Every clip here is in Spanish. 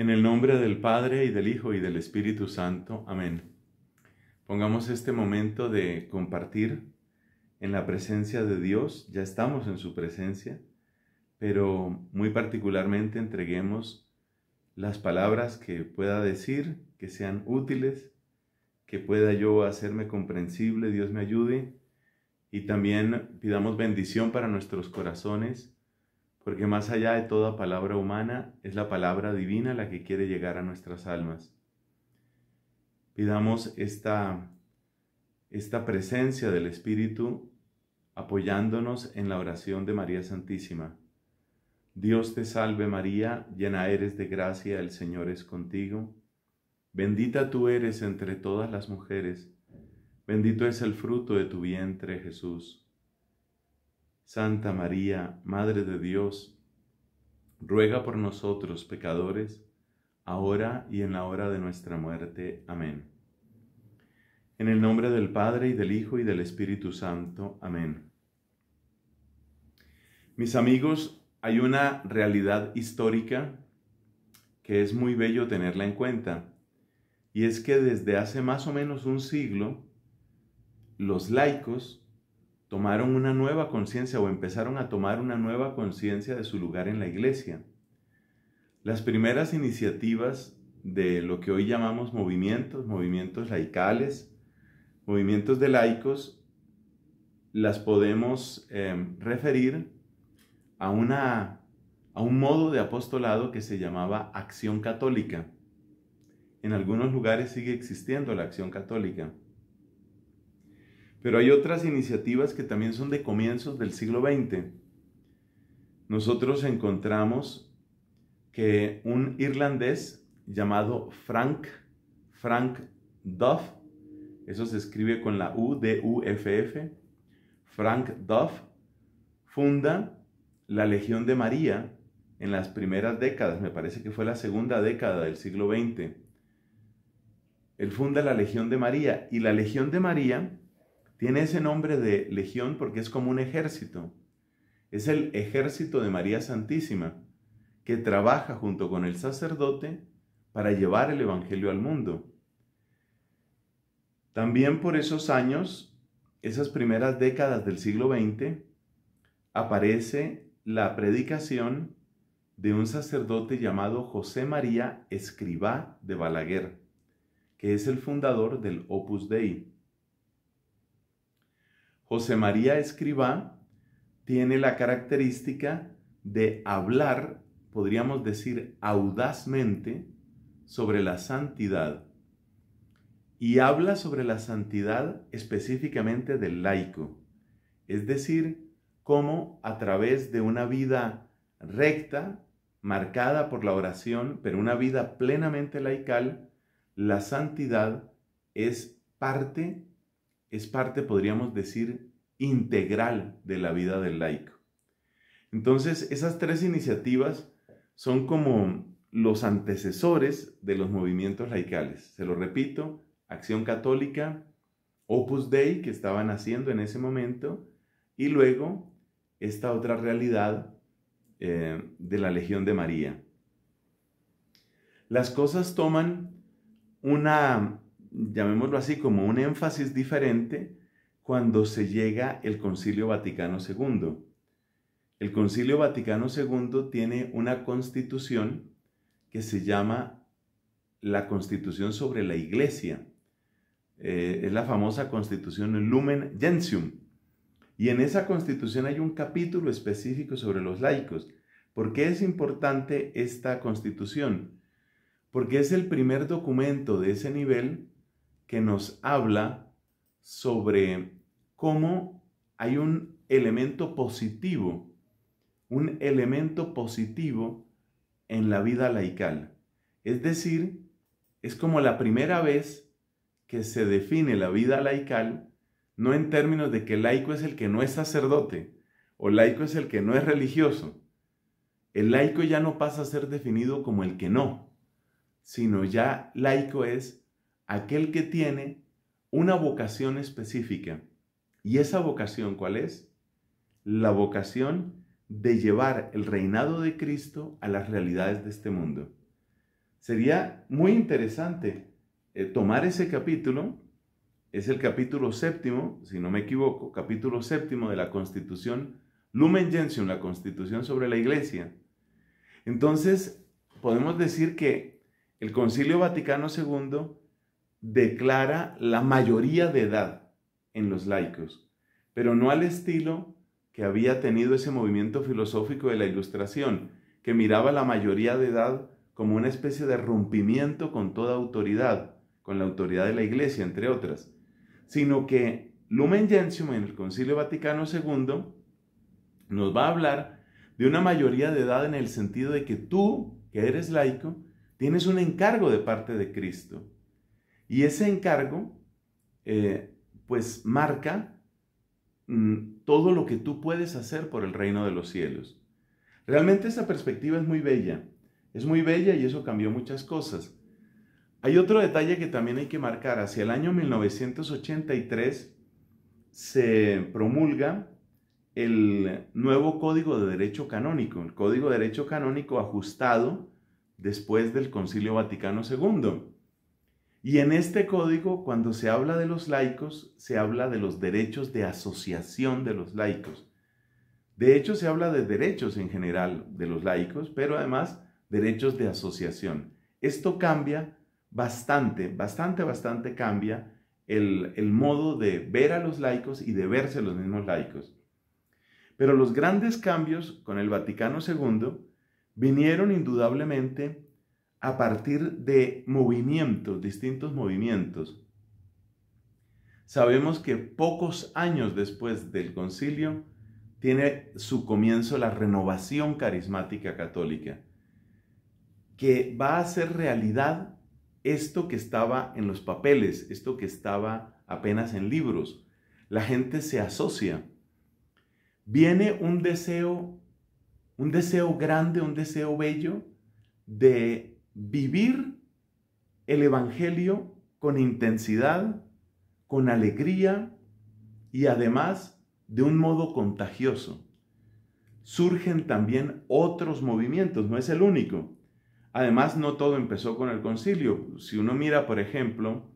En el nombre del Padre y del Hijo y del Espíritu Santo. Amén. Pongamos este momento de compartir en la presencia de Dios, ya estamos en su presencia, pero muy particularmente entreguemos las palabras que pueda decir, que sean útiles, que pueda yo hacerme comprensible, Dios me ayude, y también pidamos bendición para nuestros corazones porque más allá de toda palabra humana es la palabra divina la que quiere llegar a nuestras almas. Pidamos esta, esta presencia del Espíritu apoyándonos en la oración de María Santísima. Dios te salve María, llena eres de gracia, el Señor es contigo. Bendita tú eres entre todas las mujeres, bendito es el fruto de tu vientre Jesús. Santa María, Madre de Dios, ruega por nosotros pecadores, ahora y en la hora de nuestra muerte. Amén. En el nombre del Padre y del Hijo y del Espíritu Santo. Amén. Mis amigos, hay una realidad histórica que es muy bello tenerla en cuenta, y es que desde hace más o menos un siglo, los laicos tomaron una nueva conciencia o empezaron a tomar una nueva conciencia de su lugar en la iglesia. Las primeras iniciativas de lo que hoy llamamos movimientos, movimientos laicales, movimientos de laicos, las podemos eh, referir a, una, a un modo de apostolado que se llamaba acción católica. En algunos lugares sigue existiendo la acción católica. Pero hay otras iniciativas que también son de comienzos del siglo XX. Nosotros encontramos que un irlandés llamado Frank, Frank Duff, eso se escribe con la U, D-U-F-F, Frank Duff funda la Legión de María en las primeras décadas, me parece que fue la segunda década del siglo XX. Él funda la Legión de María y la Legión de María tiene ese nombre de legión porque es como un ejército. Es el ejército de María Santísima, que trabaja junto con el sacerdote para llevar el Evangelio al mundo. También por esos años, esas primeras décadas del siglo XX, aparece la predicación de un sacerdote llamado José María Escribá de Balaguer, que es el fundador del Opus Dei. José María Escriba tiene la característica de hablar, podríamos decir, audazmente sobre la santidad. Y habla sobre la santidad específicamente del laico, es decir, cómo a través de una vida recta, marcada por la oración, pero una vida plenamente laical, la santidad es parte es parte, podríamos decir, integral de la vida del laico. Entonces, esas tres iniciativas son como los antecesores de los movimientos laicales. Se lo repito, Acción Católica, Opus Dei, que estaban haciendo en ese momento, y luego esta otra realidad eh, de la Legión de María. Las cosas toman una llamémoslo así, como un énfasis diferente cuando se llega el Concilio Vaticano II. El Concilio Vaticano II tiene una constitución que se llama la Constitución sobre la Iglesia. Eh, es la famosa constitución Lumen Gentium. Y en esa constitución hay un capítulo específico sobre los laicos. ¿Por qué es importante esta constitución? Porque es el primer documento de ese nivel que nos habla sobre cómo hay un elemento positivo, un elemento positivo en la vida laical. Es decir, es como la primera vez que se define la vida laical, no en términos de que laico es el que no es sacerdote o laico es el que no es religioso. El laico ya no pasa a ser definido como el que no, sino ya laico es aquel que tiene una vocación específica. ¿Y esa vocación cuál es? La vocación de llevar el reinado de Cristo a las realidades de este mundo. Sería muy interesante eh, tomar ese capítulo, es el capítulo séptimo, si no me equivoco, capítulo séptimo de la Constitución Lumen Gentium, la Constitución sobre la Iglesia. Entonces, podemos decir que el Concilio Vaticano II declara la mayoría de edad en los laicos, pero no al estilo que había tenido ese movimiento filosófico de la Ilustración, que miraba la mayoría de edad como una especie de rompimiento con toda autoridad, con la autoridad de la Iglesia, entre otras, sino que Lumen Gentium en el Concilio Vaticano II nos va a hablar de una mayoría de edad en el sentido de que tú, que eres laico, tienes un encargo de parte de Cristo y ese encargo, eh, pues, marca mm, todo lo que tú puedes hacer por el reino de los cielos. Realmente esa perspectiva es muy bella. Es muy bella y eso cambió muchas cosas. Hay otro detalle que también hay que marcar. Hacia el año 1983 se promulga el nuevo Código de Derecho Canónico, el Código de Derecho Canónico ajustado después del Concilio Vaticano II. Y en este código, cuando se habla de los laicos, se habla de los derechos de asociación de los laicos. De hecho, se habla de derechos en general de los laicos, pero además derechos de asociación. Esto cambia bastante, bastante, bastante cambia el, modo de ver a los laicos y de verse los mismos laicos. Pero los grandes cambios con el Vaticano II vinieron indudablemente a partir de movimientos, distintos movimientos. Sabemos que pocos años después del concilio tiene su comienzo la renovación carismática católica, que va a hacer realidad esto que estaba en los papeles, esto que estaba apenas en libros. La gente se asocia. Viene un deseo, un deseo grande, un deseo bello de vivir el Evangelio con intensidad, con alegría y además de un modo contagioso. Surgen también otros movimientos, no es el único. Además, no todo empezó con el concilio. Si uno mira, por ejemplo,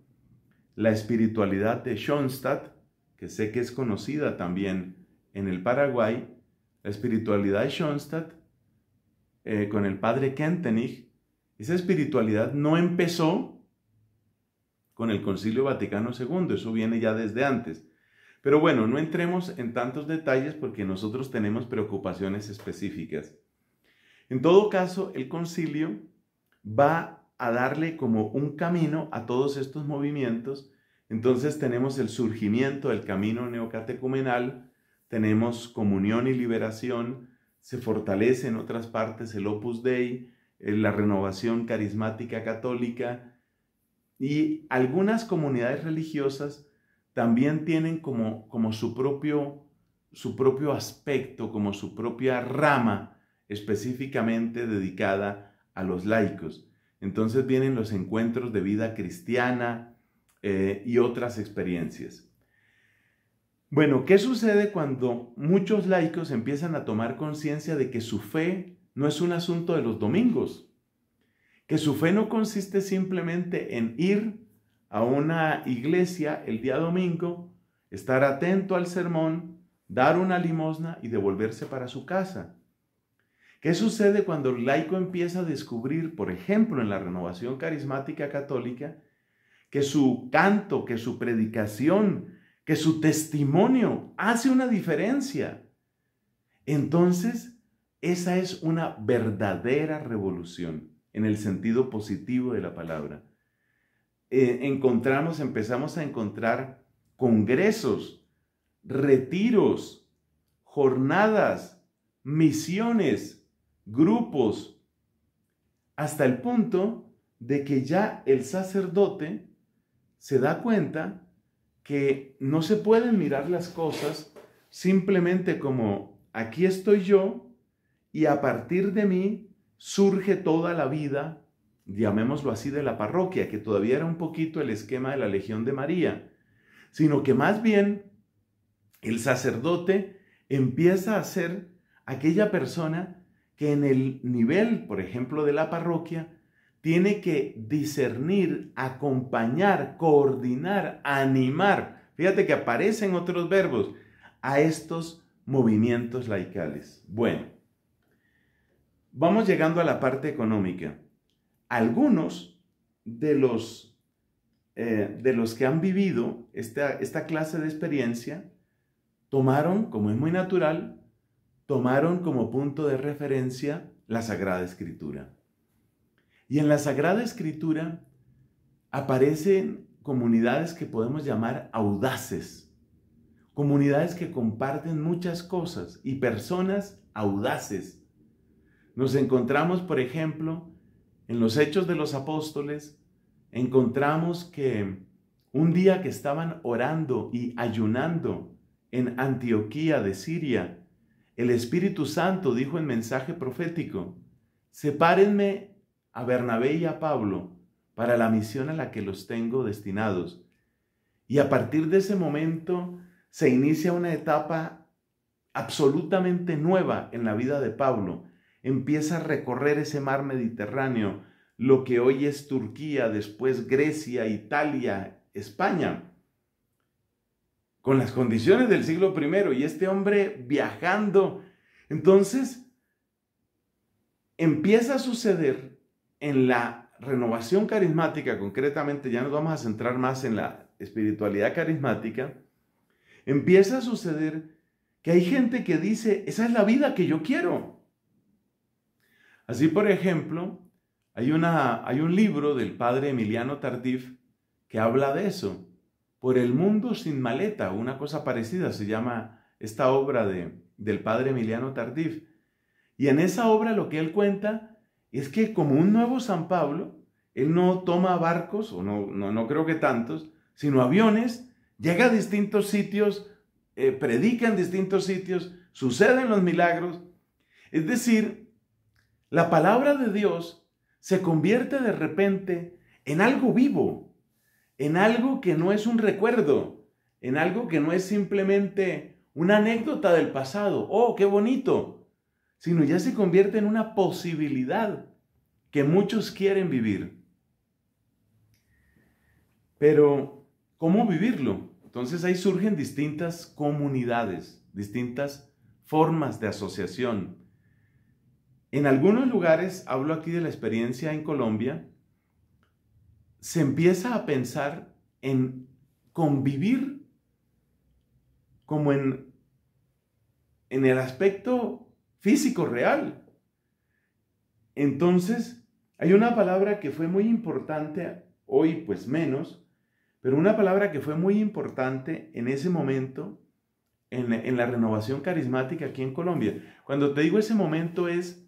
la espiritualidad de Schoenstatt, que sé que es conocida también en el Paraguay, la espiritualidad de Schoenstatt, eh, con el padre Kentenich, esa espiritualidad no empezó con el Concilio Vaticano II, eso viene ya desde antes. Pero bueno, no entremos en tantos detalles porque nosotros tenemos preocupaciones específicas. En todo caso, el concilio va a darle como un camino a todos estos movimientos. Entonces tenemos el surgimiento del camino neocatecumenal, tenemos comunión y liberación, se fortalece en otras partes el opus dei, la renovación carismática católica y algunas comunidades religiosas también tienen como, como su, propio, su propio aspecto, como su propia rama específicamente dedicada a los laicos. Entonces vienen los encuentros de vida cristiana eh, y otras experiencias. Bueno, ¿qué sucede cuando muchos laicos empiezan a tomar conciencia de que su fe no es un asunto de los domingos. Que su fe no consiste simplemente en ir a una iglesia el día domingo, estar atento al sermón, dar una limosna y devolverse para su casa. ¿Qué sucede cuando el laico empieza a descubrir, por ejemplo, en la renovación carismática católica, que su canto, que su predicación, que su testimonio hace una diferencia? Entonces, esa es una verdadera revolución en el sentido positivo de la palabra. Eh, encontramos, empezamos a encontrar congresos, retiros, jornadas, misiones, grupos, hasta el punto de que ya el sacerdote se da cuenta que no se pueden mirar las cosas simplemente como aquí estoy yo y a partir de mí surge toda la vida, llamémoslo así, de la parroquia, que todavía era un poquito el esquema de la Legión de María, sino que más bien el sacerdote empieza a ser aquella persona que en el nivel, por ejemplo, de la parroquia, tiene que discernir, acompañar, coordinar, animar. Fíjate que aparecen otros verbos a estos movimientos laicales. Bueno, Vamos llegando a la parte económica. Algunos de los, eh, de los que han vivido esta, esta clase de experiencia tomaron, como es muy natural, tomaron como punto de referencia la Sagrada Escritura. Y en la Sagrada Escritura aparecen comunidades que podemos llamar audaces, comunidades que comparten muchas cosas y personas audaces nos encontramos, por ejemplo, en los Hechos de los Apóstoles, encontramos que un día que estaban orando y ayunando en Antioquía de Siria, el Espíritu Santo dijo en mensaje profético, sepárenme a Bernabé y a Pablo para la misión a la que los tengo destinados. Y a partir de ese momento se inicia una etapa absolutamente nueva en la vida de Pablo, empieza a recorrer ese mar Mediterráneo, lo que hoy es Turquía, después Grecia, Italia, España, con las condiciones del siglo I, y este hombre viajando. Entonces, empieza a suceder en la renovación carismática, concretamente, ya nos vamos a centrar más en la espiritualidad carismática, empieza a suceder que hay gente que dice, esa es la vida que yo quiero. Así, por ejemplo, hay, una, hay un libro del padre Emiliano Tardif que habla de eso. Por el mundo sin maleta, una cosa parecida se llama esta obra del padre Emiliano Tardif. Y en esa obra lo que él cuenta es que como un nuevo San Pablo, él no toma barcos, o no, no, creo que tantos, sino aviones, llega a distintos sitios, eh, predica en distintos sitios, suceden los milagros. Es decir, la palabra de Dios se convierte de repente en algo vivo, en algo que no es un recuerdo, en algo que no es simplemente una anécdota del pasado, oh, qué bonito, sino ya se convierte en una posibilidad que muchos quieren vivir. Pero, ¿cómo vivirlo? Entonces ahí surgen distintas comunidades, distintas formas de asociación, en algunos lugares, hablo aquí de la experiencia en Colombia, se empieza a pensar en convivir como en, en el aspecto físico real. Entonces, hay una palabra que fue muy importante, hoy pues menos, pero una palabra que fue muy importante en ese momento, en, en la renovación carismática aquí en Colombia. Cuando te digo ese momento es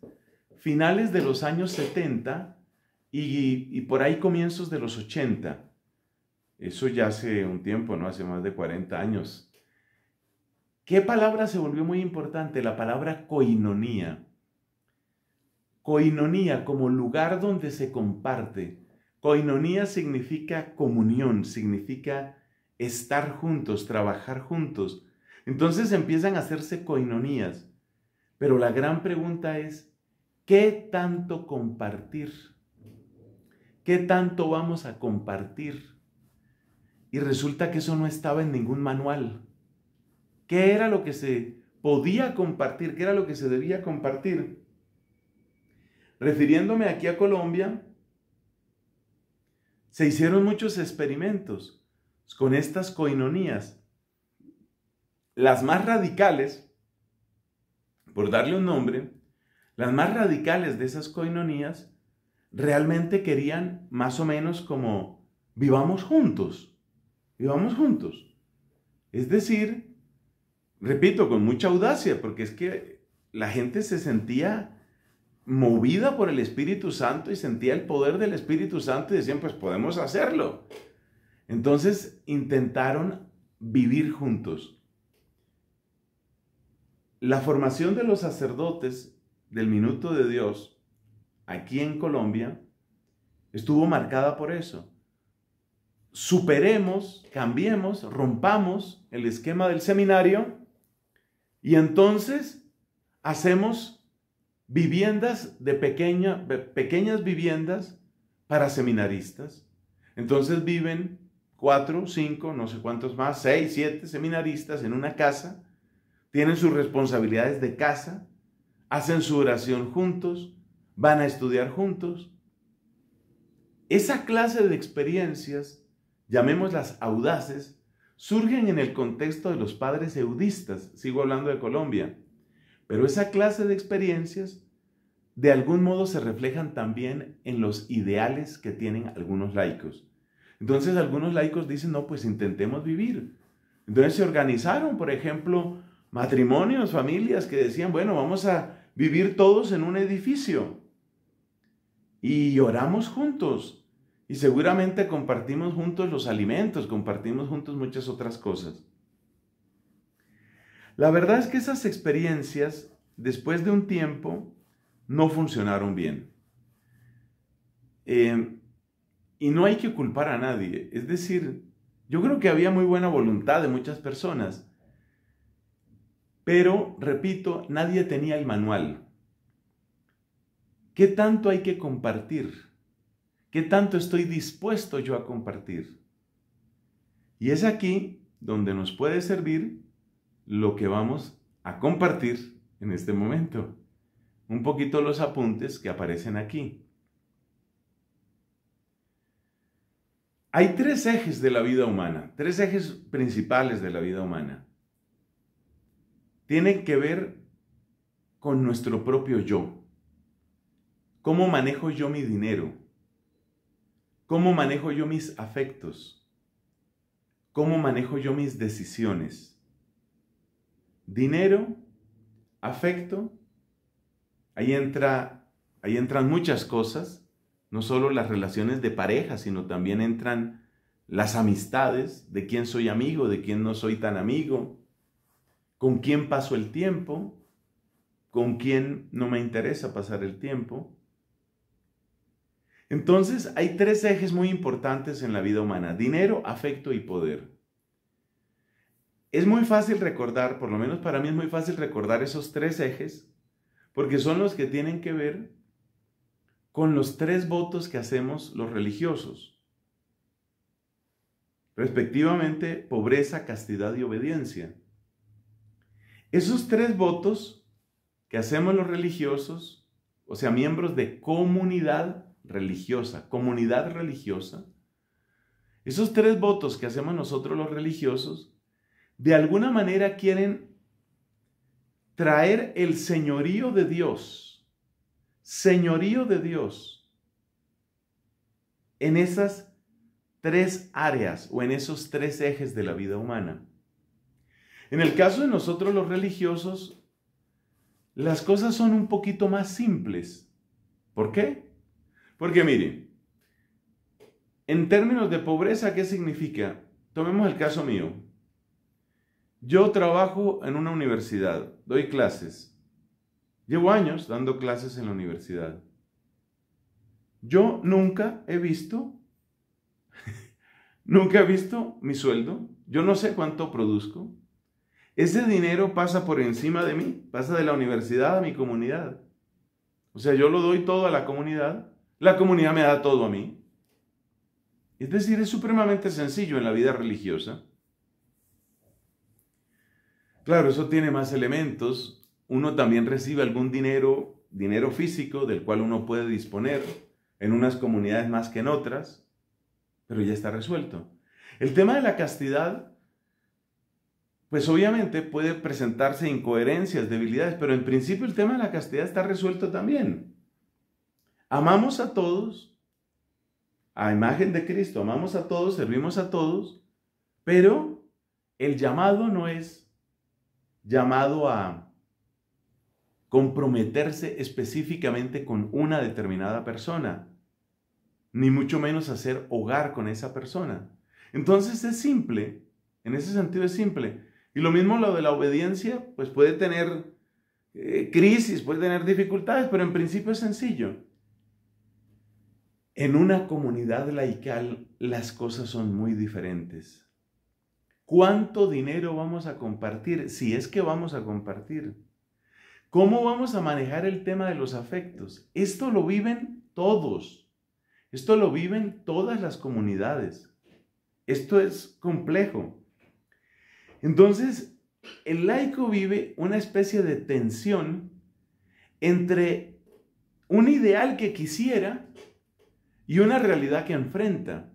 finales de los años 70 y, por ahí comienzos de los 80. Eso ya hace un tiempo, ¿no? Hace más de 40 años. ¿Qué palabra se volvió muy importante? La palabra coinonía. Coinonía como lugar donde se comparte. Coinonía significa comunión, significa estar juntos, trabajar juntos. Entonces empiezan a hacerse coinonías. Pero la gran pregunta es, ¿Qué tanto compartir? ¿Qué tanto vamos a compartir? Y resulta que eso no estaba en ningún manual. ¿Qué era lo que se podía compartir? ¿Qué era lo que se debía compartir? Refiriéndome aquí a Colombia, se hicieron muchos experimentos con estas coinonías. Las más radicales, por darle un nombre, las más radicales de esas coinonías realmente querían más o menos como vivamos juntos, vivamos juntos. Es decir, repito, con mucha audacia, porque es que la gente se sentía movida por el Espíritu Santo y sentía el poder del Espíritu Santo y decían, pues podemos hacerlo. Entonces intentaron vivir juntos. La formación de los sacerdotes del minuto de Dios aquí en Colombia estuvo marcada por eso. Superemos, cambiemos, rompamos el esquema del seminario y entonces hacemos viviendas de pequeña, pequeñas viviendas para seminaristas. Entonces viven cuatro, cinco, no sé cuántos más, seis, siete seminaristas en una casa, tienen sus responsabilidades de casa, hacen su oración juntos, van a estudiar juntos. Esa clase de experiencias, llamémoslas audaces, surgen en el contexto de los padres eudistas, sigo hablando de Colombia, pero esa clase de experiencias de algún modo se reflejan también en los ideales que tienen algunos laicos. Entonces algunos laicos dicen, no, pues intentemos vivir. Entonces se organizaron, por ejemplo, matrimonios, familias que decían, bueno, vamos a vivir todos en un edificio. Y oramos juntos. Y seguramente compartimos juntos los alimentos, compartimos juntos muchas otras cosas. La verdad es que esas experiencias, después de un tiempo, no funcionaron bien. Eh, y no hay que culpar a nadie. Es decir, yo creo que había muy buena voluntad de muchas personas, pero, repito, nadie tenía el manual. ¿Qué tanto hay que compartir? ¿Qué tanto estoy dispuesto yo a compartir? Y es aquí donde nos puede servir lo que vamos a compartir en este momento. Un poquito los apuntes que aparecen aquí. Hay tres ejes de la vida humana, tres ejes principales de la vida humana tiene que ver con nuestro propio yo. ¿Cómo manejo yo mi dinero? ¿Cómo manejo yo mis afectos? ¿Cómo manejo yo mis decisiones? Dinero, afecto, ahí, entra, ahí entran muchas cosas, no solo las relaciones de pareja, sino también entran las amistades, de quién soy amigo, de quién no soy tan amigo, con quién paso el tiempo, con quién no me interesa pasar el tiempo. Entonces, hay tres ejes muy importantes en la vida humana, dinero, afecto y poder. Es muy fácil recordar, por lo menos para mí es muy fácil recordar esos tres ejes, porque son los que tienen que ver con los tres votos que hacemos los religiosos, respectivamente pobreza, castidad y obediencia. Esos tres votos que hacemos los religiosos, o sea, miembros de comunidad religiosa, comunidad religiosa, esos tres votos que hacemos nosotros los religiosos, de alguna manera quieren traer el señorío de Dios, señorío de Dios, en esas tres áreas o en esos tres ejes de la vida humana. En el caso de nosotros los religiosos, las cosas son un poquito más simples. ¿Por qué? Porque miren, en términos de pobreza, ¿qué significa? Tomemos el caso mío. Yo trabajo en una universidad, doy clases. Llevo años dando clases en la universidad. Yo nunca he visto, nunca he visto mi sueldo. Yo no sé cuánto produzco. Ese dinero pasa por encima de mí, pasa de la universidad a mi comunidad. O sea, yo lo doy todo a la comunidad, la comunidad me da todo a mí. Es decir, es supremamente sencillo en la vida religiosa. Claro, eso tiene más elementos. Uno también recibe algún dinero, dinero físico del cual uno puede disponer en unas comunidades más que en otras, pero ya está resuelto. El tema de la castidad pues obviamente puede presentarse incoherencias, debilidades, pero en principio el tema de la castidad está resuelto también. Amamos a todos, a imagen de Cristo, amamos a todos, servimos a todos, pero el llamado no es llamado a comprometerse específicamente con una determinada persona, ni mucho menos hacer hogar con esa persona. Entonces es simple, en ese sentido es simple, y lo mismo lo de la obediencia, pues puede tener eh, crisis, puede tener dificultades, pero en principio es sencillo. En una comunidad laical las cosas son muy diferentes. ¿Cuánto dinero vamos a compartir? Si es que vamos a compartir. ¿Cómo vamos a manejar el tema de los afectos? Esto lo viven todos. Esto lo viven todas las comunidades. Esto es complejo. Entonces, el laico vive una especie de tensión entre un ideal que quisiera y una realidad que enfrenta.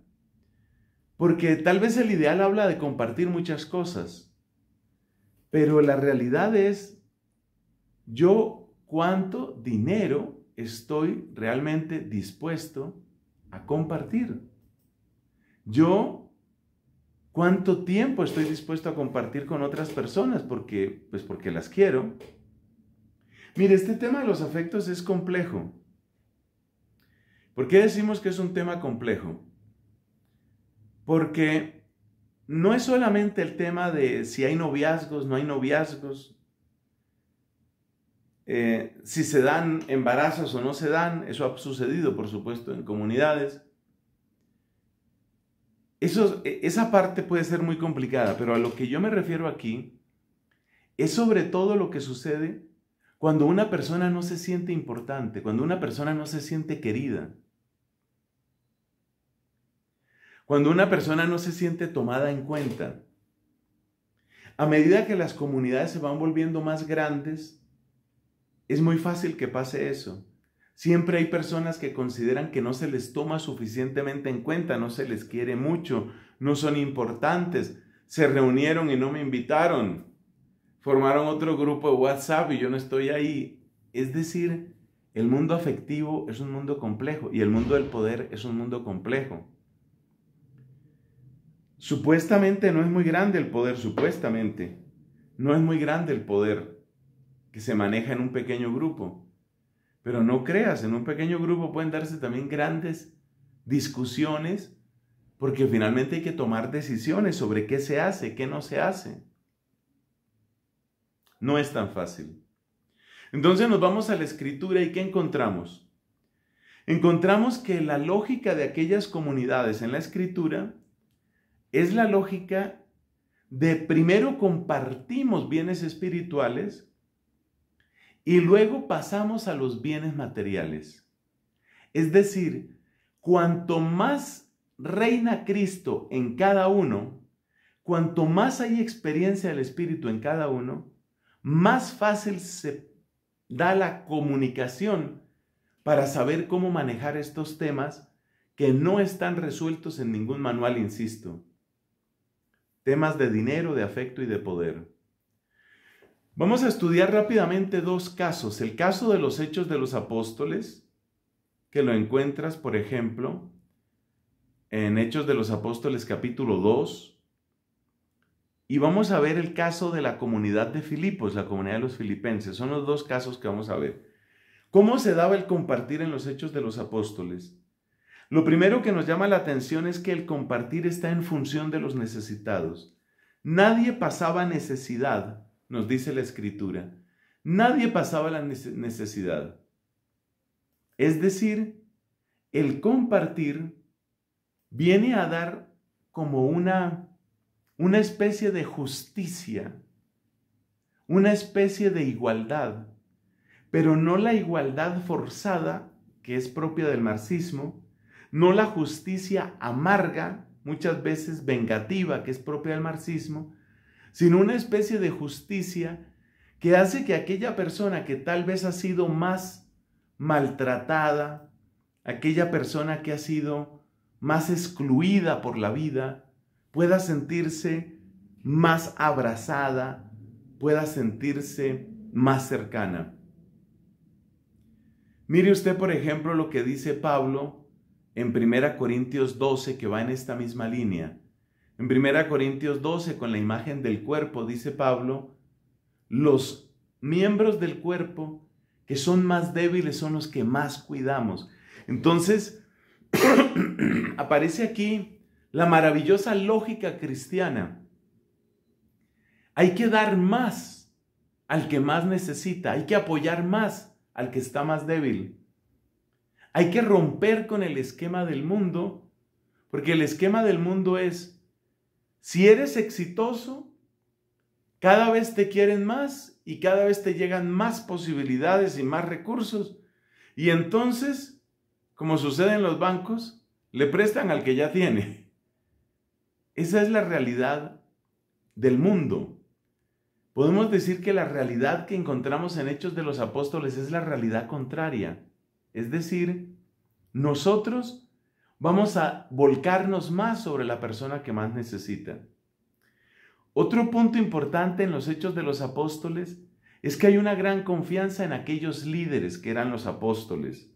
Porque tal vez el ideal habla de compartir muchas cosas, pero la realidad es yo cuánto dinero estoy realmente dispuesto a compartir. Yo ¿Cuánto tiempo estoy dispuesto a compartir con otras personas? Porque, pues porque las quiero. Mire, este tema de los afectos es complejo. ¿Por qué decimos que es un tema complejo? Porque no es solamente el tema de si hay noviazgos, no hay noviazgos, eh, si se dan embarazos o no se dan, eso ha sucedido, por supuesto, en comunidades. E, esa parte puede ser muy complicada, pero a lo que yo me refiero aquí es sobre todo lo que sucede cuando una persona no se siente importante, cuando una persona no se siente querida, cuando una persona no se siente tomada en cuenta. A medida que las comunidades se van volviendo más grandes, es muy fácil que pase eso. Siempre hay personas que consideran que no se les toma suficientemente en cuenta, no se les quiere mucho, no son importantes. Se reunieron y no me invitaron. Formaron otro grupo de WhatsApp y yo no estoy ahí. Es decir, el mundo afectivo es un mundo complejo y el mundo del poder es un mundo complejo. Supuestamente no es muy grande el poder, supuestamente. No es muy grande el poder que se maneja en un pequeño grupo. Pero no creas, en un pequeño grupo pueden darse también grandes discusiones porque finalmente hay que tomar decisiones sobre qué se hace, qué no se hace. No es tan fácil. Entonces nos vamos a la escritura y ¿qué encontramos? Encontramos que la lógica de aquellas comunidades en la escritura es la lógica de primero compartimos bienes espirituales y luego pasamos a los bienes materiales. Es decir, cuanto más reina Cristo en cada uno, cuanto más hay experiencia del Espíritu en cada uno, más fácil se da la comunicación para saber cómo manejar estos temas que no están resueltos en ningún manual, insisto. Temas de dinero, de afecto y de poder. Vamos a estudiar rápidamente dos casos. El caso de los hechos de los apóstoles, que lo encuentras, por ejemplo, en Hechos de los Apóstoles capítulo 2. Y vamos a ver el caso de la comunidad de Filipos, la comunidad de los filipenses. Son los dos casos que vamos a ver. ¿Cómo se daba el compartir en los Hechos de los Apóstoles? Lo primero que nos llama la atención es que el compartir está en función de los necesitados. Nadie pasaba necesidad nos dice la escritura, nadie pasaba la necesidad. Es decir, el compartir viene a dar como una, una especie de justicia, una especie de igualdad, pero no la igualdad forzada que es propia del marxismo, no la justicia amarga, muchas veces vengativa, que es propia del marxismo, sino una especie de justicia que hace que aquella persona que tal vez ha sido más maltratada, aquella persona que ha sido más excluida por la vida, pueda sentirse más abrazada, pueda sentirse más cercana. Mire usted, por ejemplo, lo que dice Pablo en 1 Corintios 12, que va en esta misma línea. En 1 Corintios 12, con la imagen del cuerpo, dice Pablo, los miembros del cuerpo que son más débiles son los que más cuidamos. Entonces, aparece aquí la maravillosa lógica cristiana. Hay que dar más al que más necesita, hay que apoyar más al que está más débil. Hay que romper con el esquema del mundo, porque el esquema del mundo es si eres exitoso, cada vez te quieren más y cada vez te llegan más posibilidades y más recursos. Y entonces, como sucede en los bancos, le prestan al que ya tiene. Esa es la realidad del mundo. Podemos decir que la realidad que encontramos en Hechos de los Apóstoles es la realidad contraria. Es decir, nosotros vamos a volcarnos más sobre la persona que más necesita. Otro punto importante en los hechos de los apóstoles es que hay una gran confianza en aquellos líderes que eran los apóstoles.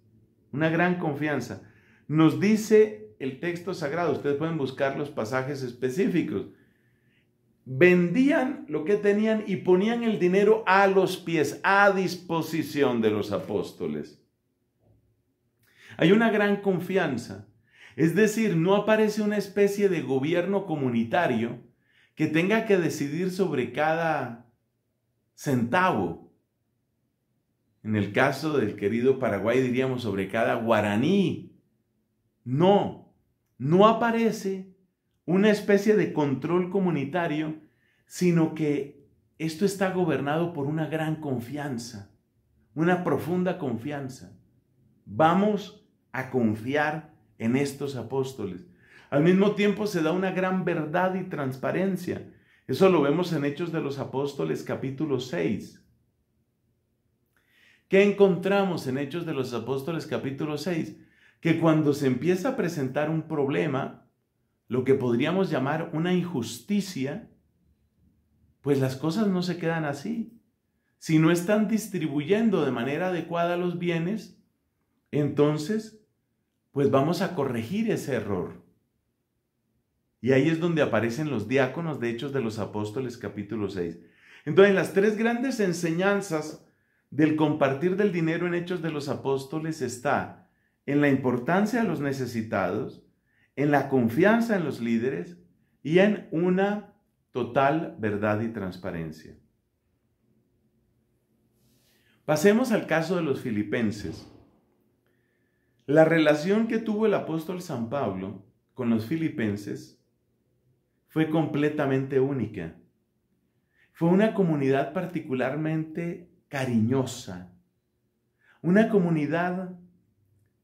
Una gran confianza. Nos dice el texto sagrado, ustedes pueden buscar los pasajes específicos. Vendían lo que tenían y ponían el dinero a los pies, a disposición de los apóstoles. Hay una gran confianza. Es decir, no aparece una especie de gobierno comunitario que tenga que decidir sobre cada centavo. En el caso del querido Paraguay diríamos sobre cada guaraní. No, no aparece una especie de control comunitario, sino que esto está gobernado por una gran confianza, una profunda confianza. Vamos a confiar en estos apóstoles. Al mismo tiempo se da una gran verdad y transparencia. Eso lo vemos en Hechos de los Apóstoles capítulo 6. ¿Qué encontramos en Hechos de los Apóstoles capítulo 6? Que cuando se empieza a presentar un problema, lo que podríamos llamar una injusticia, pues las cosas no se quedan así. Si no están distribuyendo de manera adecuada los bienes, entonces pues vamos a corregir ese error. Y ahí es donde aparecen los diáconos de Hechos de los Apóstoles capítulo 6. Entonces las tres grandes enseñanzas del compartir del dinero en Hechos de los Apóstoles está en la importancia de los necesitados, en la confianza en los líderes y en una total verdad y transparencia. Pasemos al caso de los filipenses. La relación que tuvo el apóstol San Pablo con los filipenses fue completamente única. Fue una comunidad particularmente cariñosa, una comunidad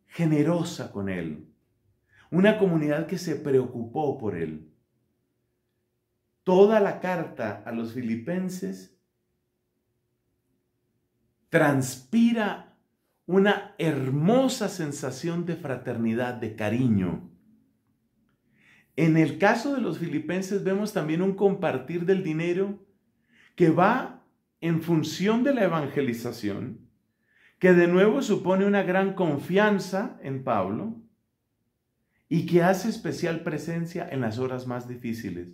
generosa con él, una comunidad que se preocupó por él. Toda la carta a los filipenses transpira una hermosa sensación de fraternidad, de cariño. En el caso de los filipenses vemos también un compartir del dinero que va en función de la evangelización, que de nuevo supone una gran confianza en Pablo y que hace especial presencia en las horas más difíciles.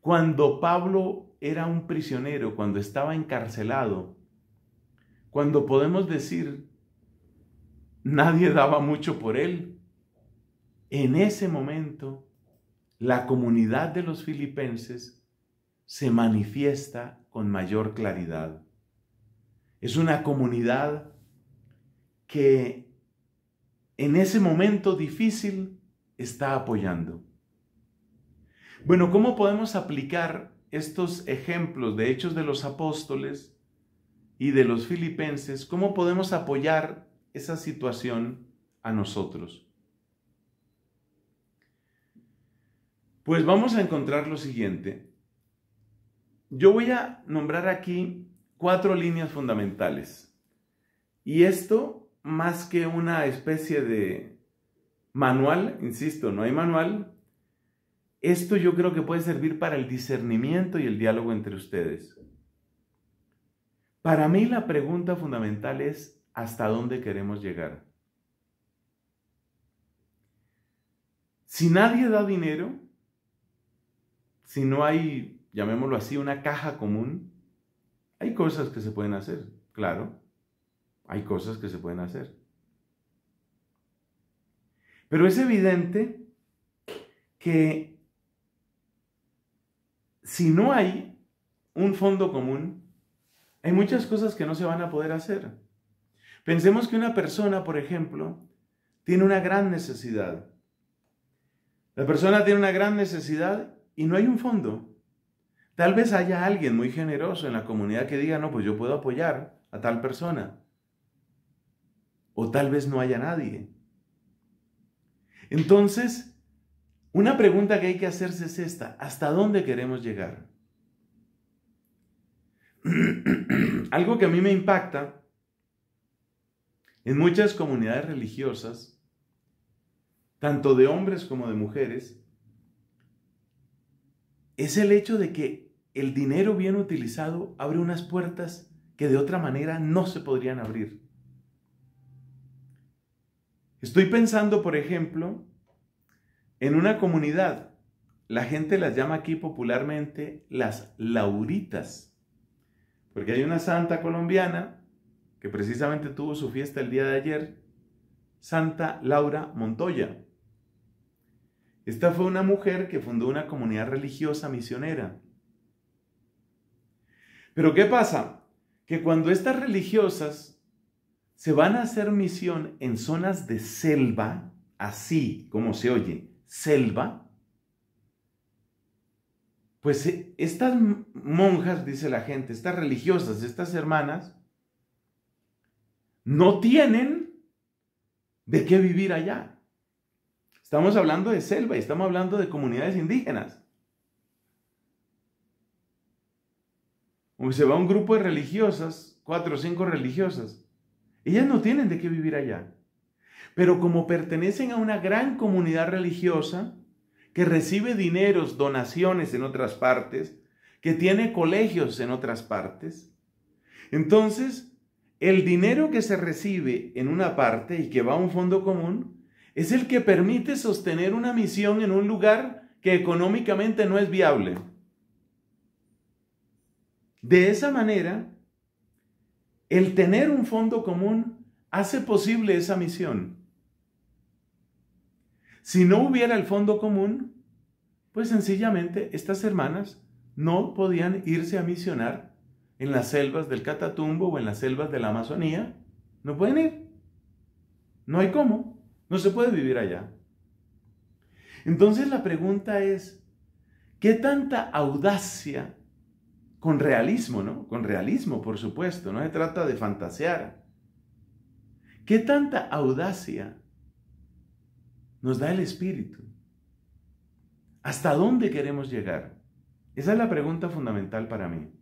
Cuando Pablo era un prisionero, cuando estaba encarcelado, cuando podemos decir, nadie daba mucho por él. En ese momento, la comunidad de los filipenses se manifiesta con mayor claridad. Es una comunidad que en ese momento difícil está apoyando. Bueno, ¿cómo podemos aplicar estos ejemplos de hechos de los apóstoles y de los filipenses, ¿cómo podemos apoyar esa situación a nosotros? Pues vamos a encontrar lo siguiente. Yo voy a nombrar aquí cuatro líneas fundamentales. Y esto, más que una especie de manual, insisto, no hay manual, esto yo creo que puede servir para el discernimiento y el diálogo entre ustedes. Para mí la pregunta fundamental es, ¿hasta dónde queremos llegar? Si nadie da dinero, si no hay, llamémoslo así, una caja común, hay cosas que se pueden hacer, claro, hay cosas que se pueden hacer. Pero es evidente que si no hay un fondo común, hay muchas cosas que no se van a poder hacer. Pensemos que una persona, por ejemplo, tiene una gran necesidad. La persona tiene una gran necesidad y no hay un fondo. Tal vez haya alguien muy generoso en la comunidad que diga, no, pues yo puedo apoyar a tal persona. O tal vez no haya nadie. Entonces, una pregunta que hay que hacerse es esta, ¿hasta dónde queremos llegar? algo que a mí me impacta, en muchas comunidades religiosas, tanto de hombres como de mujeres, es el hecho de que el dinero bien utilizado abre unas puertas que de otra manera no se podrían abrir. Estoy pensando, por ejemplo, en una comunidad, la gente las llama aquí popularmente las lauritas. Porque hay una santa colombiana que precisamente tuvo su fiesta el día de ayer, Santa Laura Montoya. Esta fue una mujer que fundó una comunidad religiosa misionera. Pero ¿qué pasa? Que cuando estas religiosas se van a hacer misión en zonas de selva, así como se oye, selva, pues eh, estas monjas, dice la gente, estas religiosas, estas hermanas, no tienen de qué vivir allá. Estamos hablando de selva y estamos hablando de comunidades indígenas. O pues, se va un grupo de religiosas, cuatro o cinco religiosas, ellas no tienen de qué vivir allá. Pero como pertenecen a una gran comunidad religiosa, que recibe dineros, donaciones en otras partes, que tiene colegios en otras partes. Entonces, el dinero que se recibe en una parte y que va a un fondo común es el que permite sostener una misión en un lugar que económicamente no es viable. De esa manera, el tener un fondo común hace posible esa misión. Si no hubiera el fondo común, pues sencillamente estas hermanas no podían irse a misionar en las selvas del Catatumbo o en las selvas de la Amazonía. No pueden ir. No hay cómo. No se puede vivir allá. Entonces la pregunta es, ¿qué tanta audacia con realismo, ¿no? Con realismo, por supuesto, no se trata de fantasear. ¿Qué tanta audacia nos da el Espíritu. ¿Hasta dónde queremos llegar? Esa es la pregunta fundamental para mí.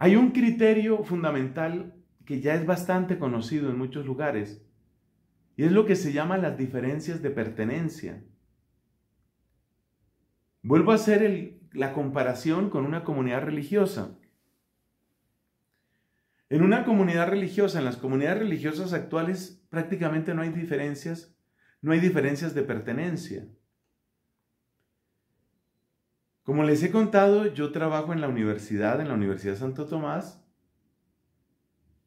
Hay un criterio fundamental que ya es bastante conocido en muchos lugares y es lo que se llama las diferencias de pertenencia. Vuelvo a hacer la comparación con una comunidad religiosa. En una comunidad religiosa, en las comunidades religiosas actuales prácticamente no hay diferencias, no hay diferencias de pertenencia. Como les he contado, yo trabajo en la universidad, en la Universidad Santo Tomás,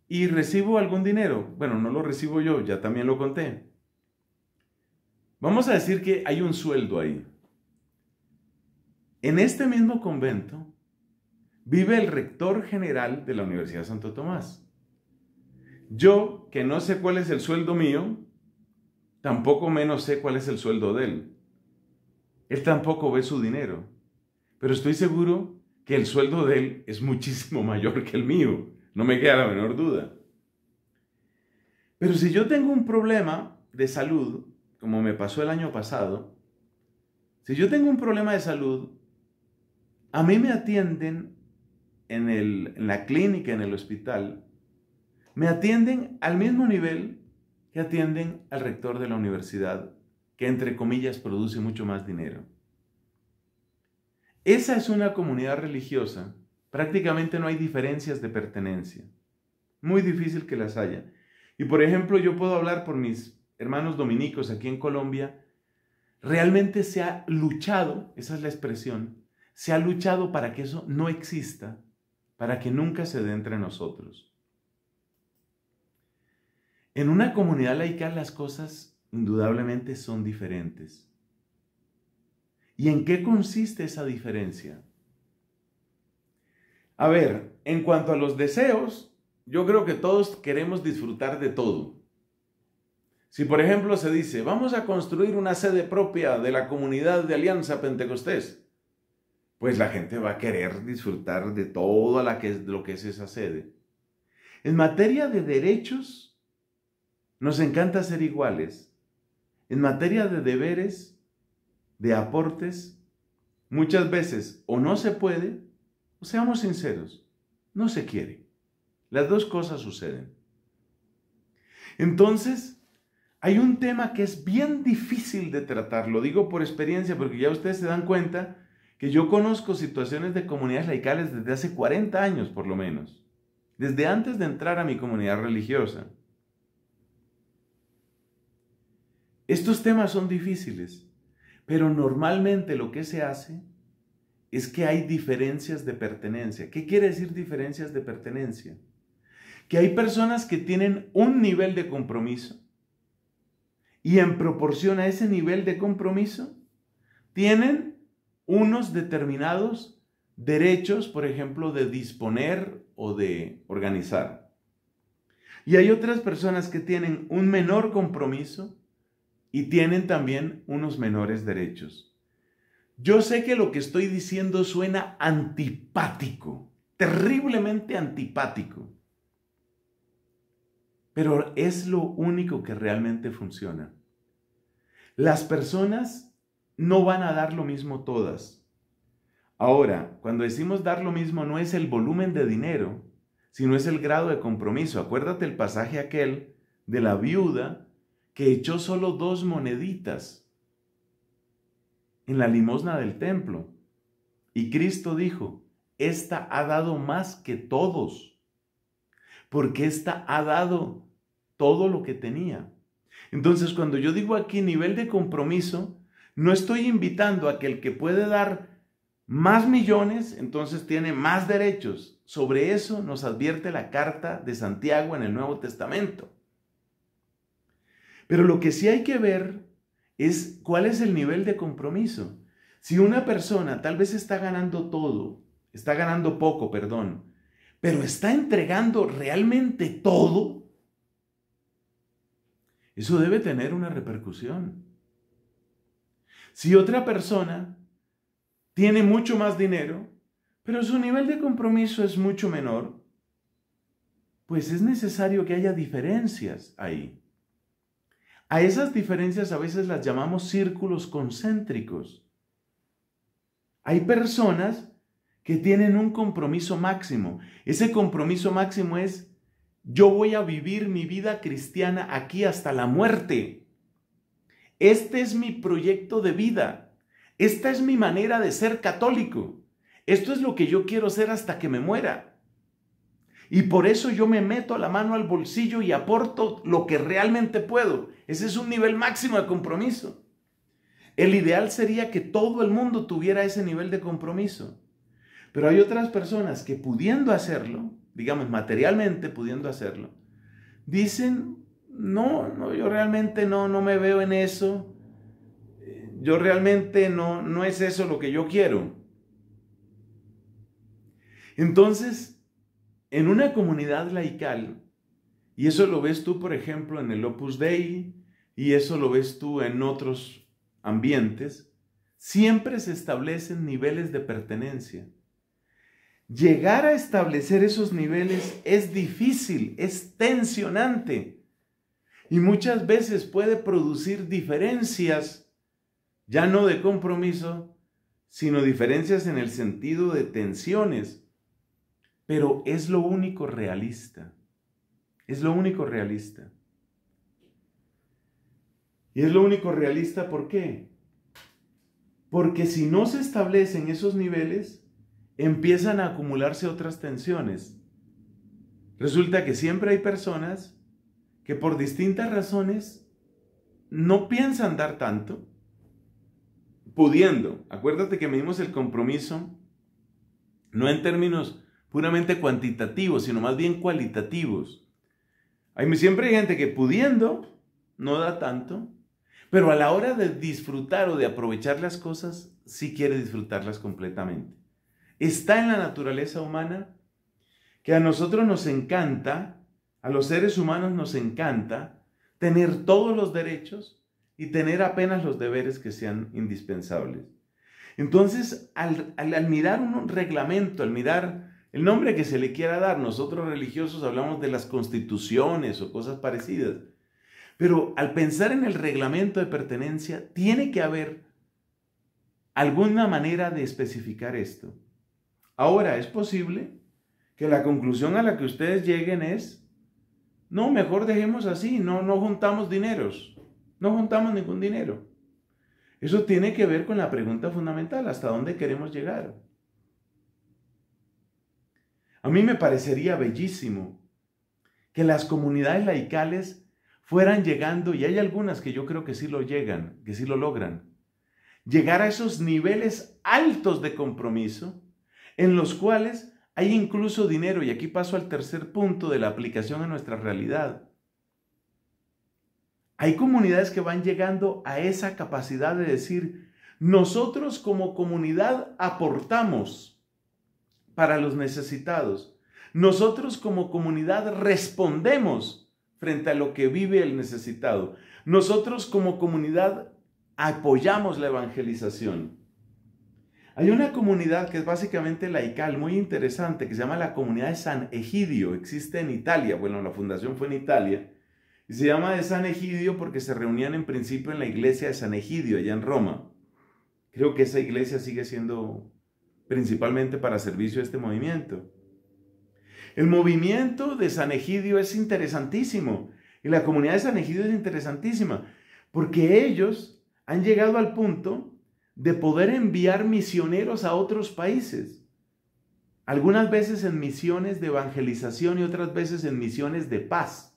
y recibo algún dinero. Bueno, no lo recibo yo, ya también lo conté. Vamos a decir que hay un sueldo ahí. En este mismo convento vive el rector general de la Universidad de Santo Tomás. Yo, que no sé cuál es el sueldo mío, tampoco menos sé cuál es el sueldo de él. Él tampoco ve su dinero, pero estoy seguro que el sueldo de él es muchísimo mayor que el mío, no me queda la menor duda. Pero si yo tengo un problema de salud, como me pasó el año pasado, si yo tengo un problema de salud, a mí me atienden en, el, en la clínica, en el hospital, me atienden al mismo nivel que atienden al rector de la universidad, que entre comillas produce mucho más dinero. Esa es una comunidad religiosa. Prácticamente no hay diferencias de pertenencia. Muy difícil que las haya. Y por ejemplo, yo puedo hablar por mis hermanos dominicos aquí en Colombia. Realmente se ha luchado, esa es la expresión, se ha luchado para que eso no exista para que nunca se dé entre nosotros. En una comunidad laica las cosas indudablemente son diferentes. ¿Y en qué consiste esa diferencia? A ver, en cuanto a los deseos, yo creo que todos queremos disfrutar de todo. Si por ejemplo se dice, vamos a construir una sede propia de la comunidad de Alianza Pentecostés, pues la gente va a querer disfrutar de todo la que, lo que es esa sede. En materia de derechos, nos encanta ser iguales. En materia de deberes, de aportes, muchas veces o no se puede, o seamos sinceros, no se quiere. Las dos cosas suceden. Entonces, hay un tema que es bien difícil de tratar, lo digo por experiencia, porque ya ustedes se dan cuenta que yo conozco situaciones de comunidades laicales desde hace 40 años por lo menos, desde antes de entrar a mi comunidad religiosa. Estos temas son difíciles, pero normalmente lo que se hace es que hay diferencias de pertenencia. ¿Qué quiere decir diferencias de pertenencia? Que hay personas que tienen un nivel de compromiso y en proporción a ese nivel de compromiso tienen unos determinados derechos, por ejemplo, de disponer o de organizar. Y hay otras personas que tienen un menor compromiso y tienen también unos menores derechos. Yo sé que lo que estoy diciendo suena antipático, terriblemente antipático, pero es lo único que realmente funciona. Las personas no van a dar lo mismo todas. Ahora, cuando decimos dar lo mismo no es el volumen de dinero, sino es el grado de compromiso. Acuérdate el pasaje aquel de la viuda que echó solo dos moneditas en la limosna del templo. Y Cristo dijo, esta ha dado más que todos, porque esta ha dado todo lo que tenía. Entonces, cuando yo digo aquí nivel de compromiso, no estoy invitando a que el que puede dar más millones, entonces tiene más derechos. Sobre eso nos advierte la carta de Santiago en el Nuevo Testamento. Pero lo que sí hay que ver es cuál es el nivel de compromiso. Si una persona tal vez está ganando todo, está ganando poco, perdón, pero está entregando realmente todo, eso debe tener una repercusión. Si otra persona tiene mucho más dinero, pero su nivel de compromiso es mucho menor, pues es necesario que haya diferencias ahí. A esas diferencias a veces las llamamos círculos concéntricos. Hay personas que tienen un compromiso máximo. Ese compromiso máximo es, yo voy a vivir mi vida cristiana aquí hasta la muerte. Este es mi proyecto de vida. Esta es mi manera de ser católico. Esto es lo que yo quiero ser hasta que me muera. Y por eso yo me meto la mano al bolsillo y aporto lo que realmente puedo. Ese es un nivel máximo de compromiso. El ideal sería que todo el mundo tuviera ese nivel de compromiso. Pero hay otras personas que pudiendo hacerlo, digamos materialmente pudiendo hacerlo, dicen no, no, yo realmente no, no me veo en eso. Yo realmente no, no es eso lo que yo quiero. Entonces, en una comunidad laical, y eso lo ves tú, por ejemplo, en el Opus Dei, y eso lo ves tú en otros ambientes, siempre se establecen niveles de pertenencia. Llegar a establecer esos niveles es difícil, es tensionante y muchas veces puede producir diferencias, ya no de compromiso, sino diferencias en el sentido de tensiones. Pero es lo único realista. Es lo único realista. Y es lo único realista, ¿por qué? Porque si no se establecen esos niveles, empiezan a acumularse otras tensiones. Resulta que siempre hay personas que por distintas razones no piensan dar tanto, pudiendo. Acuérdate que medimos el compromiso no en términos puramente cuantitativos, sino más bien cualitativos. Hay siempre hay gente que pudiendo no da tanto, pero a la hora de disfrutar o de aprovechar las cosas, sí quiere disfrutarlas completamente. Está en la naturaleza humana que a nosotros nos encanta a los seres humanos nos encanta tener todos los derechos y tener apenas los deberes que sean indispensables. Entonces, al, mirar un reglamento, al mirar el nombre que se le quiera dar, nosotros religiosos hablamos de las constituciones o cosas parecidas, pero al pensar en el reglamento de pertenencia, tiene que haber alguna manera de especificar esto. Ahora, es posible que la conclusión a la que ustedes lleguen es no, mejor dejemos así, no, no juntamos dineros, no juntamos ningún dinero. Eso tiene que ver con la pregunta fundamental, ¿hasta dónde queremos llegar? A mí me parecería bellísimo que las comunidades laicales fueran llegando, y hay algunas que yo creo que sí lo llegan, que sí lo logran, llegar a esos niveles altos de compromiso en los cuales hay incluso dinero, y aquí paso al tercer punto de la aplicación a nuestra realidad. Hay comunidades que van llegando a esa capacidad de decir, nosotros como comunidad aportamos para los necesitados. Nosotros como comunidad respondemos frente a lo que vive el necesitado. Nosotros como comunidad apoyamos la evangelización. Hay una comunidad que es básicamente laical, muy interesante, que se llama la comunidad de San Egidio. Existe en Italia, bueno, la fundación fue en Italia. Y se llama de San Egidio porque se reunían en principio en la iglesia de San Egidio, allá en Roma. Creo que esa iglesia sigue siendo principalmente para servicio de este movimiento. El movimiento de San Egidio es interesantísimo. Y la comunidad de San Egidio es interesantísima. Porque ellos han llegado al punto de poder enviar misioneros a otros países. Algunas veces en misiones de evangelización y otras veces en misiones de paz.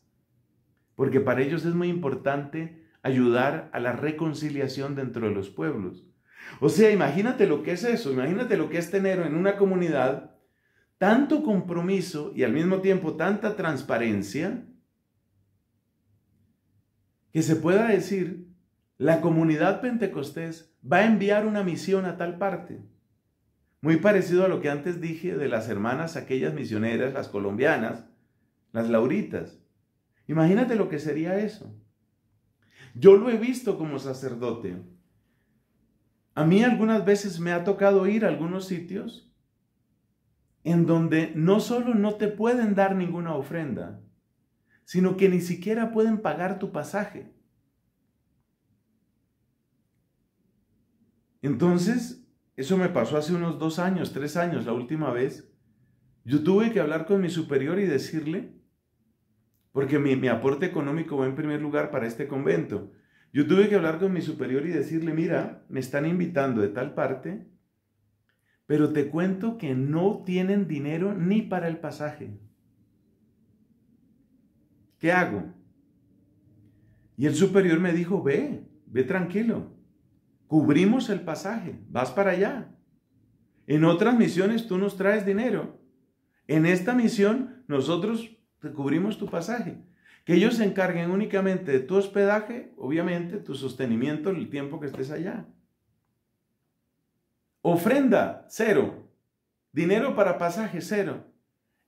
Porque para ellos es muy importante ayudar a la reconciliación dentro de los pueblos. O sea, imagínate lo que es eso, imagínate lo que es tener en una comunidad tanto compromiso y al mismo tiempo tanta transparencia que se pueda decir la comunidad pentecostés va a enviar una misión a tal parte. Muy parecido a lo que antes dije de las hermanas, aquellas misioneras, las colombianas, las lauritas. Imagínate lo que sería eso. Yo lo he visto como sacerdote. A mí algunas veces me ha tocado ir a algunos sitios en donde no solo no te pueden dar ninguna ofrenda, sino que ni siquiera pueden pagar tu pasaje. Entonces, eso me pasó hace unos dos años, tres años, la última vez. Yo tuve que hablar con mi superior y decirle, porque mi, aporte económico va en primer lugar para este convento. Yo tuve que hablar con mi superior y decirle, mira, me están invitando de tal parte, pero te cuento que no tienen dinero ni para el pasaje. ¿Qué hago? Y el superior me dijo, ve, ve tranquilo cubrimos el pasaje, vas para allá. En otras misiones tú nos traes dinero. En esta misión nosotros te cubrimos tu pasaje. Que ellos se encarguen únicamente de tu hospedaje, obviamente tu sostenimiento, el tiempo que estés allá. Ofrenda, cero. Dinero para pasaje, cero.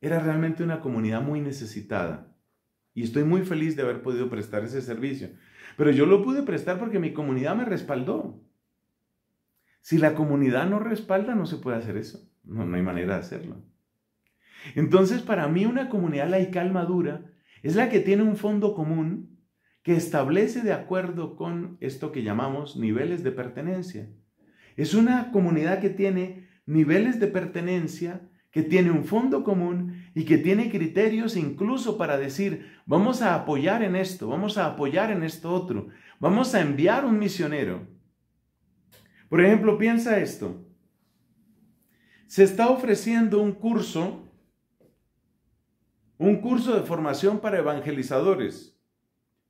Era realmente una comunidad muy necesitada. Y estoy muy feliz de haber podido prestar ese servicio. Pero yo lo pude prestar porque mi comunidad me respaldó. Si la comunidad no respalda, no se puede hacer eso. No, hay manera de hacerlo. Entonces, para mí, una comunidad laical madura es la que tiene un fondo común que establece de acuerdo con esto que llamamos niveles de pertenencia. Es una comunidad que tiene niveles de pertenencia, que tiene un fondo común y que tiene criterios incluso para decir, vamos a apoyar en esto, vamos a apoyar en esto otro, vamos a enviar un misionero, por ejemplo, piensa esto. Se está ofreciendo un curso, un curso de formación para evangelizadores.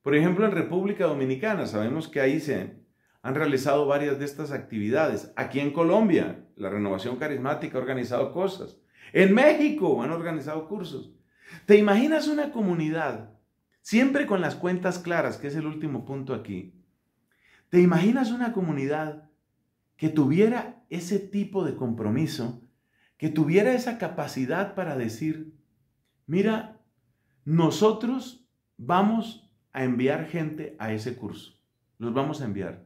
Por ejemplo, en República Dominicana, sabemos que ahí se han realizado varias de estas actividades. Aquí en Colombia, la Renovación Carismática ha organizado cosas. En México han organizado cursos. ¿Te imaginas una comunidad, siempre con las cuentas claras, que es el último punto aquí? ¿Te imaginas una comunidad que tuviera ese tipo de compromiso, que tuviera esa capacidad para decir, mira, nosotros vamos a enviar gente a ese curso, los vamos a enviar.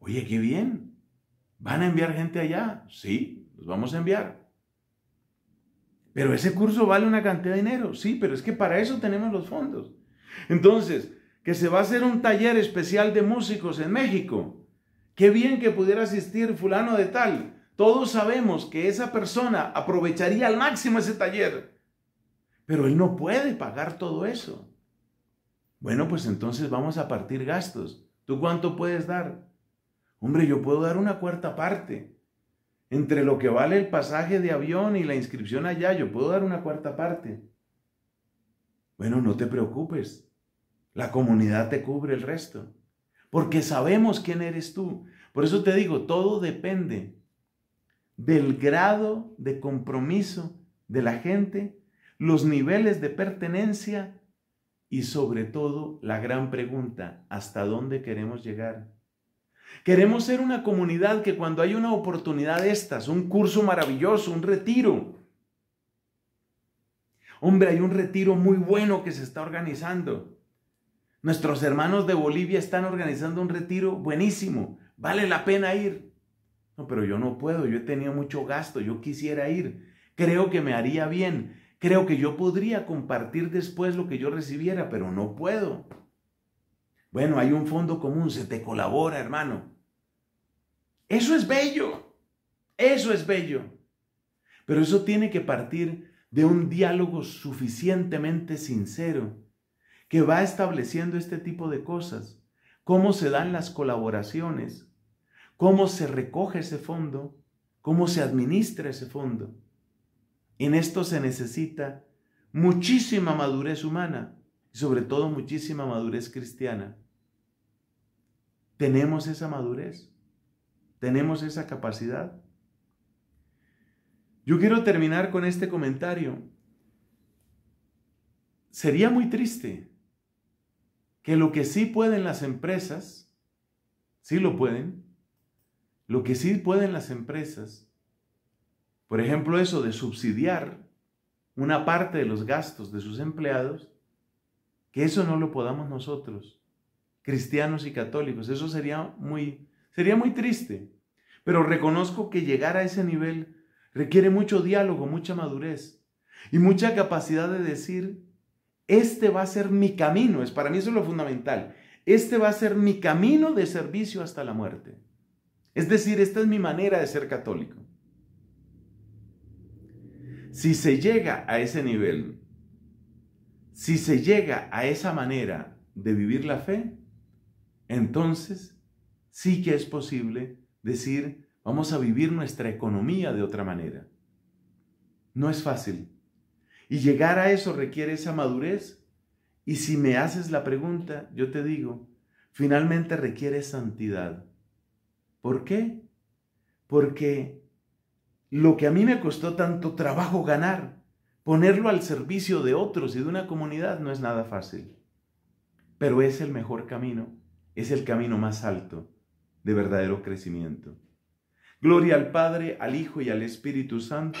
Oye, qué bien, van a enviar gente allá, sí, los vamos a enviar. Pero ese curso vale una cantidad de dinero, sí, pero es que para eso tenemos los fondos. Entonces, que se va a hacer un taller especial de músicos en México, Qué bien que pudiera asistir fulano de tal. Todos sabemos que esa persona aprovecharía al máximo ese taller, pero él no puede pagar todo eso. Bueno, pues entonces vamos a partir gastos. ¿Tú cuánto puedes dar? Hombre, yo puedo dar una cuarta parte. Entre lo que vale el pasaje de avión y la inscripción allá, yo puedo dar una cuarta parte. Bueno, no te preocupes. La comunidad te cubre el resto porque sabemos quién eres tú. Por eso te digo, todo depende del grado de compromiso de la gente, los niveles de pertenencia y sobre todo la gran pregunta, ¿hasta dónde queremos llegar? Queremos ser una comunidad que cuando hay una oportunidad de estas, un curso maravilloso, un retiro, hombre, hay un retiro muy bueno que se está organizando. Nuestros hermanos de Bolivia están organizando un retiro buenísimo. Vale la pena ir. No, pero yo no puedo. Yo he tenido mucho gasto. Yo quisiera ir. Creo que me haría bien. Creo que yo podría compartir después lo que yo recibiera, pero no puedo. Bueno, hay un fondo común. Se te colabora, hermano. Eso es bello. Eso es bello. Pero eso tiene que partir de un diálogo suficientemente sincero que va estableciendo este tipo de cosas, cómo se dan las colaboraciones, cómo se recoge ese fondo, cómo se administra ese fondo. En esto se necesita muchísima madurez humana y sobre todo muchísima madurez cristiana. ¿Tenemos esa madurez? ¿Tenemos esa capacidad? Yo quiero terminar con este comentario. Sería muy triste que lo que sí pueden las empresas, sí lo pueden, lo que sí pueden las empresas, por ejemplo eso de subsidiar una parte de los gastos de sus empleados, que eso no lo podamos nosotros, cristianos y católicos, eso sería muy, sería muy triste, pero reconozco que llegar a ese nivel requiere mucho diálogo, mucha madurez y mucha capacidad de decir, este va a ser mi camino, es para mí eso es lo fundamental. Este va a ser mi camino de servicio hasta la muerte. Es decir, esta es mi manera de ser católico. Si se llega a ese nivel, si se llega a esa manera de vivir la fe, entonces sí que es posible decir, vamos a vivir nuestra economía de otra manera. No es fácil, y llegar a eso requiere esa madurez. Y si me haces la pregunta, yo te digo, finalmente requiere santidad. ¿Por qué? Porque lo que a mí me costó tanto trabajo ganar, ponerlo al servicio de otros y de una comunidad no es nada fácil. Pero es el mejor camino, es el camino más alto de verdadero crecimiento. Gloria al Padre, al Hijo y al Espíritu Santo